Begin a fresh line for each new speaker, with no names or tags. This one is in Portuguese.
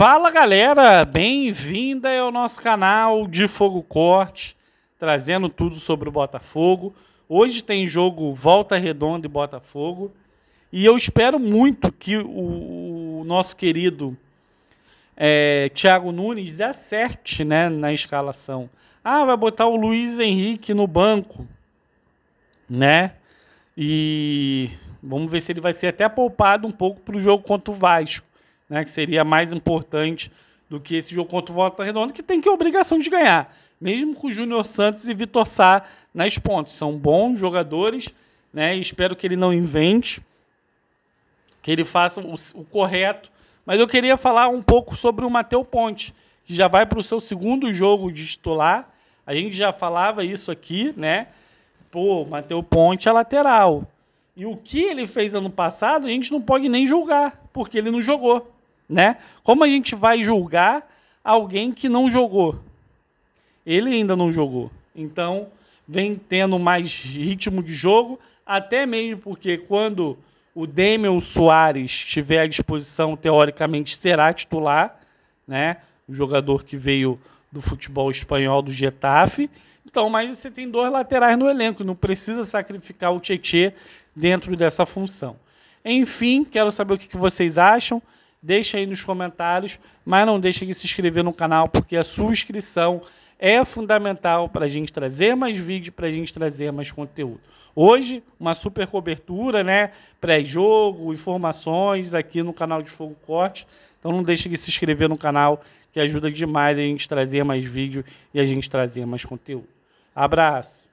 Fala galera, bem-vinda ao nosso canal de Fogo Corte, trazendo tudo sobre o Botafogo. Hoje tem jogo Volta Redonda e Botafogo. E eu espero muito que o, o nosso querido é, Thiago Nunes acerte né, na escalação. Ah, vai botar o Luiz Henrique no banco, né? E vamos ver se ele vai ser até poupado um pouco para o jogo contra o Vasco né, que seria mais importante do que esse jogo contra o Volta Redonda, que tem que a obrigação de ganhar. Mesmo com o Júnior Santos e Vitor Sá nas pontas. São bons jogadores, né? espero que ele não invente, que ele faça o, o correto. Mas eu queria falar um pouco sobre o Matheus Ponte, que já vai para o seu segundo jogo de titular. A gente já falava isso aqui, né? Pô, Matheus Ponte é lateral. E o que ele fez ano passado, a gente não pode nem julgar, porque ele não jogou né? Como a gente vai julgar alguém que não jogou? Ele ainda não jogou. Então, vem tendo mais ritmo de jogo, até mesmo porque quando o Demel Soares estiver à disposição, teoricamente será titular, né? O jogador que veio do futebol espanhol do Getafe. Então, mas você tem dois laterais no elenco, não precisa sacrificar o Tietê dentro dessa função. Enfim, quero saber o que vocês acham. Deixa aí nos comentários, mas não deixe de se inscrever no canal, porque a sua inscrição é fundamental para a gente trazer mais vídeos, para a gente trazer mais conteúdo. Hoje, uma super cobertura, né? Pré-jogo, informações aqui no canal de Fogo Corte. Então não deixe de se inscrever no canal, que ajuda demais a gente trazer mais vídeo e a gente trazer mais conteúdo. Abraço!